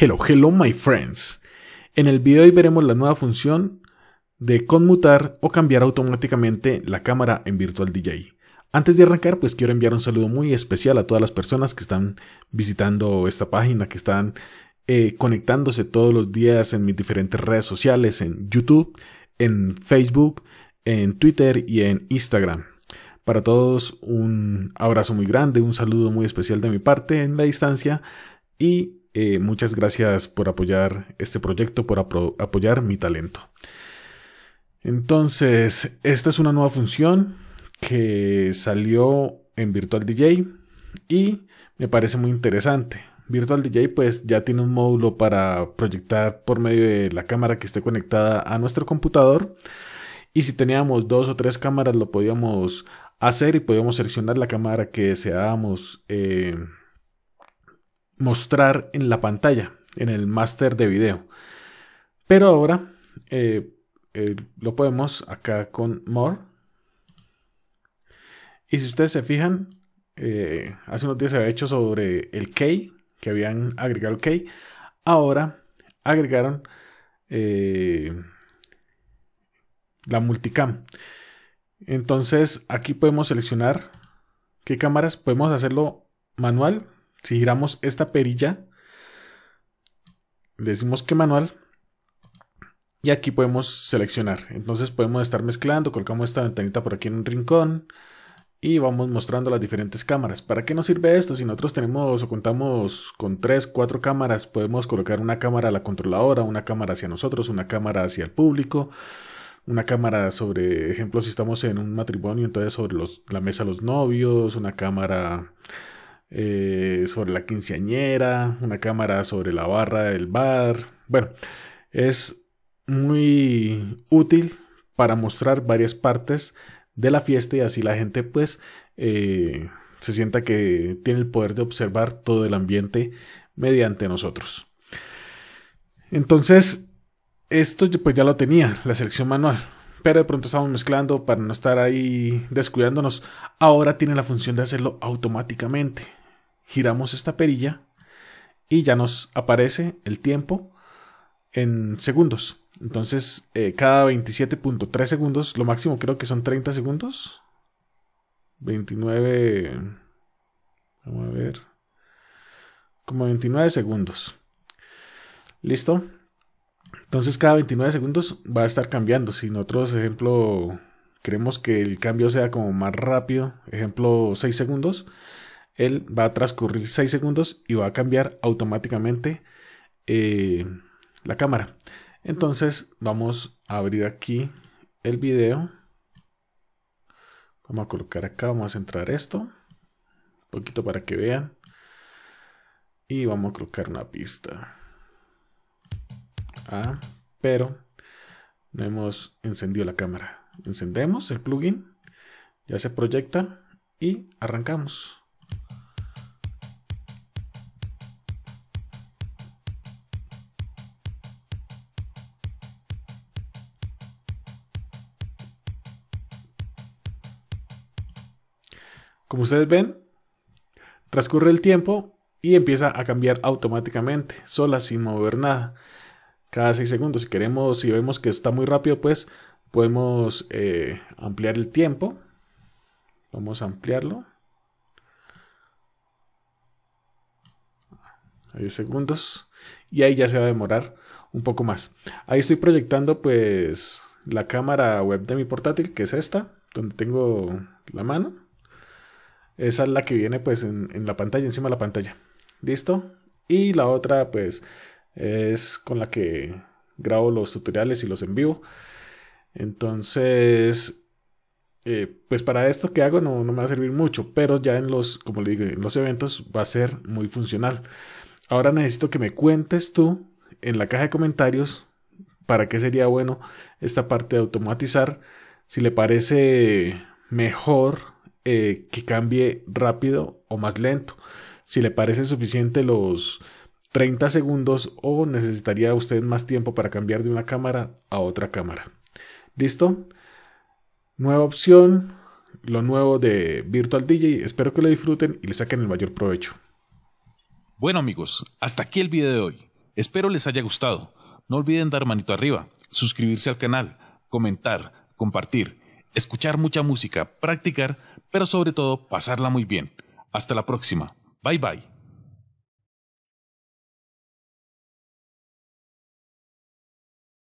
Hello, hello my friends. En el video de hoy veremos la nueva función de conmutar o cambiar automáticamente la cámara en Virtual DJ. Antes de arrancar, pues quiero enviar un saludo muy especial a todas las personas que están visitando esta página, que están eh, conectándose todos los días en mis diferentes redes sociales, en YouTube, en Facebook, en Twitter y en Instagram. Para todos un abrazo muy grande, un saludo muy especial de mi parte en la distancia y eh, muchas gracias por apoyar este proyecto, por apoyar mi talento. Entonces, esta es una nueva función que salió en Virtual DJ y me parece muy interesante. Virtual DJ pues ya tiene un módulo para proyectar por medio de la cámara que esté conectada a nuestro computador y si teníamos dos o tres cámaras lo podíamos hacer y podíamos seleccionar la cámara que deseábamos eh, mostrar en la pantalla, en el máster de video. Pero ahora eh, eh, lo podemos acá con More. Y si ustedes se fijan, eh, hace unos días se había hecho sobre el key, que habían agregado key. Ahora agregaron la multicam. Entonces aquí podemos seleccionar qué cámaras. Podemos hacerlo manual si giramos esta perilla, le decimos que manual. Y aquí podemos seleccionar. Entonces podemos estar mezclando. Colocamos esta ventanita por aquí en un rincón. Y vamos mostrando las diferentes cámaras. ¿Para qué nos sirve esto? Si nosotros tenemos o contamos con tres, cuatro cámaras, podemos colocar una cámara a la controladora, una cámara hacia nosotros, una cámara hacia el público, una cámara sobre, ejemplo, si estamos en un matrimonio, entonces sobre la mesa los novios, una cámara eh, sobre la quinceañera, una cámara sobre la barra del bar. Bueno, es muy útil para mostrar varias partes de la fiesta y así la gente pues eh, se sienta que tiene el poder de observar todo el ambiente mediante nosotros. Entonces, esto pues ya lo tenía, la selección manual. Pero de pronto estamos mezclando para no estar ahí descuidándonos. Ahora tiene la función de hacerlo automáticamente giramos esta perilla y ya nos aparece el tiempo en segundos. Entonces, eh, cada 27.3 segundos, lo máximo creo que son 30 segundos. 29... Vamos a ver. Como 29 segundos. ¿Listo? Entonces cada 29 segundos va a estar cambiando. Si nosotros, ejemplo, queremos que el cambio sea como más rápido, ejemplo 6 segundos, él va a transcurrir 6 segundos y va a cambiar automáticamente eh, la cámara. Entonces vamos a abrir aquí el video. Vamos a colocar acá, vamos a centrar esto. Un poquito para que vean. Y vamos a colocar una pista. Ah, pero no hemos encendido la cámara. Encendemos el plugin. Ya se proyecta y arrancamos. Como ustedes ven, transcurre el tiempo y empieza a cambiar automáticamente, sola, sin mover nada. Cada 6 segundos, si queremos, si vemos que está muy rápido, pues podemos eh, ampliar el tiempo. Vamos a ampliarlo. Hay segundos. Y ahí ya se va a demorar un poco más. Ahí estoy proyectando pues la cámara web de mi portátil, que es esta, donde tengo la mano. Esa es la que viene pues en, la pantalla, encima de la pantalla. ¿Listo? Y la otra pues es con la que grabo los tutoriales y los envío. Entonces, eh, pues para esto que hago no, me va a servir mucho, pero ya en los, como le digo, en los eventos va a ser muy funcional. Ahora necesito que me cuentes tú en la caja de comentarios para qué sería bueno esta parte de automatizar, si le parece mejor eh, que cambie rápido o más lento. Si le parece suficiente los 30 segundos o necesitaría usted más tiempo para cambiar de una cámara a otra cámara. ¿Listo? Nueva opción, lo nuevo de Virtual DJ. Espero que lo disfruten y le saquen el mayor provecho. Bueno amigos, hasta aquí el video de hoy. Espero les haya gustado. No olviden dar manito arriba, suscribirse al canal, comentar, compartir, escuchar mucha música, practicar pero sobre todo pasarla muy bien. Hasta la próxima. Bye bye.